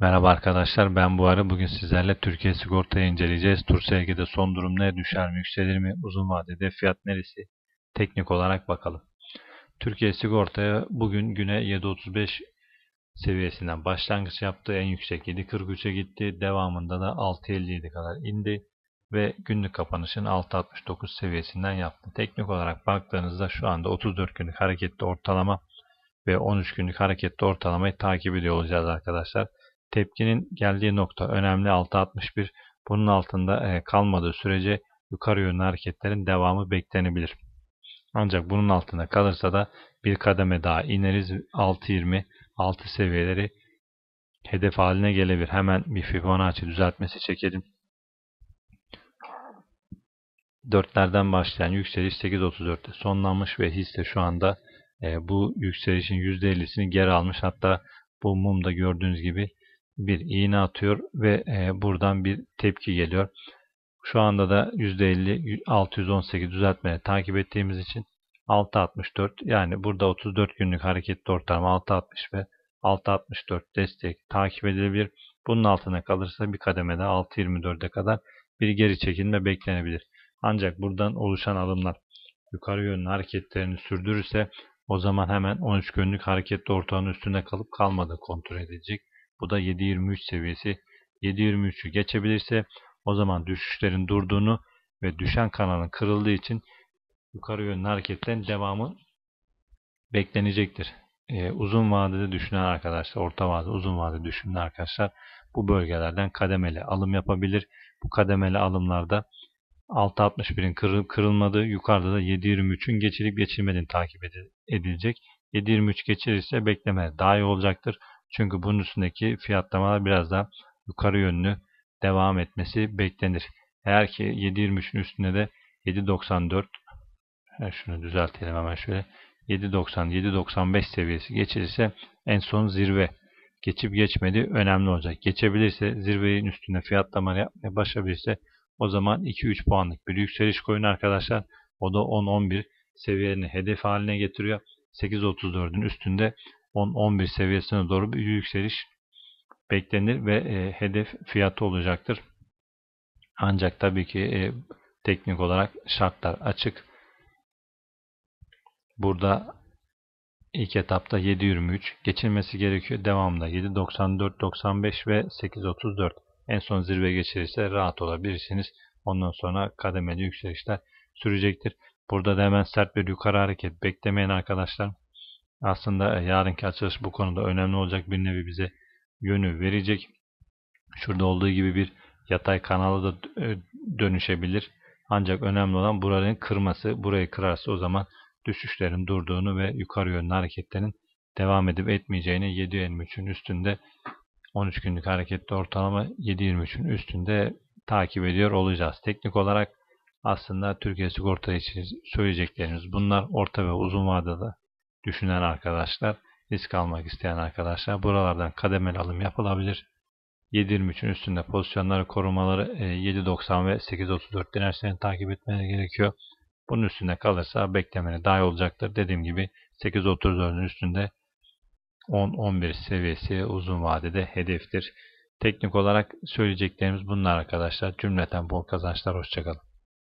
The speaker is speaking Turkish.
Merhaba arkadaşlar ben bu Buhari. Bugün sizlerle Türkiye sigortayı inceleyeceğiz. Turselge'de son durum ne? Düşer mi? Yükselir mi? Uzun vadede fiyat neresi? Teknik olarak bakalım. Türkiye sigortaya bugün güne 7.35 seviyesinden başlangıç yaptı. En yüksek 7.43'e gitti. Devamında da 6.57 kadar indi. Ve günlük kapanışın 6.69 seviyesinden yaptı. Teknik olarak baktığınızda şu anda 34 günlük hareketli ortalama ve 13 günlük hareketli ortalamayı takip ediyor olacağız arkadaşlar. Tepkinin geldiği nokta önemli 6.61. Bunun altında e, kalmadığı sürece yukarı yönlü hareketlerin devamı beklenebilir. Ancak bunun altında kalırsa da bir kademe daha ineriz. 6.20, 6 seviyeleri hedef haline gelebilir. Hemen bir Fibonacci düzeltmesi çekelim. Dörtlerden başlayan yükseliş 8.34'te sonlanmış ve hisse şu anda e, bu yükselişin %50'sini geri almış. Hatta bu mumda gördüğünüz gibi bir iğne atıyor ve e, buradan bir tepki geliyor. Şu anda da %50 618 düzeltmeni takip ettiğimiz için 6.64 yani burada 34 günlük hareketli ortalama 6.60 ve 6.64 destek takip edilebilir. Bunun altına kalırsa bir kademede 6.24'e kadar bir geri çekilme beklenebilir. Ancak buradan oluşan alımlar yukarı yönlü hareketlerini sürdürürse o zaman hemen 13 günlük hareketli ortağın üstünde kalıp kalmadığı kontrol edilecek. Bu da 7.23 seviyesi. 7.23'ü geçebilirse o zaman düşüşlerin durduğunu ve düşen kanalın kırıldığı için yukarı yönlü hareketten devamı beklenecektir. Ee, uzun vadede düşünen arkadaşlar, orta vadede uzun vadede düşünen arkadaşlar bu bölgelerden kademeli alım yapabilir. Bu kademeli alımlarda 6.61'in kırılmadığı, yukarıda da 7.23'ün geçilip geçirmediğini takip edilecek. 7.23 geçirirse bekleme daha iyi olacaktır. Çünkü bunun üstündeki fiyatlamalar biraz da yukarı yönlü devam etmesi beklenir. Eğer ki 7.23'ün üstünde de 7.94 e, şunu düzeltelim hemen şöyle 7.90 7.95 seviyesi geçirirse en son zirve geçip geçmedi önemli olacak. Geçebilirse zirvenin üstünde fiyatlama yapmaya başlayabilirse o zaman 2-3 puanlık bir yükseliş koyun arkadaşlar. O da 10-11 seviyelerini hedef haline getiriyor. 8.34'ün üstünde 10-11 seviyesine doğru bir yükseliş beklenir ve e, hedef fiyatı olacaktır. Ancak tabii ki e, teknik olarak şartlar açık. Burada ilk etapta 7.23 geçilmesi gerekiyor. Devamında 7.94, 95 ve 8.34. En son zirve geçirirse rahat olabilirsiniz. Ondan sonra kademeli yükselişler sürecektir. Burada da hemen sert bir yukarı hareket beklemeyin arkadaşlar. Aslında e, yarınki açılış bu konuda önemli olacak bir nevi bize yönü verecek. Şurada olduğu gibi bir yatay kanala da e, dönüşebilir. Ancak önemli olan buranın kırması. Burayı kırarsa o zaman düşüşlerin durduğunu ve yukarı yönlü hareketlerin devam edip etmeyeceğini 7.23'ün üstünde 13 günlük harekette ortalama 7.23'ün üstünde takip ediyor olacağız. Teknik olarak aslında Türkiye sigorta için söyleyeceklerimiz bunlar orta ve uzun vadede düşünen arkadaşlar, risk almak isteyen arkadaşlar buralardan kademeli alım yapılabilir. 7.23'ün üstünde pozisyonları korumaları 7.90 e, ve 8.34 dirençlerini takip etmeniz gerekiyor. Bunun üstünde kalırsa beklemeni daha iyi olacaktır. Dediğim gibi 8.34'ün üstünde 10-11 seviyesi uzun vadede hedeftir. Teknik olarak söyleyeceklerimiz bunlar arkadaşlar. Cümleten bol kazançlar. Hoşçakalın.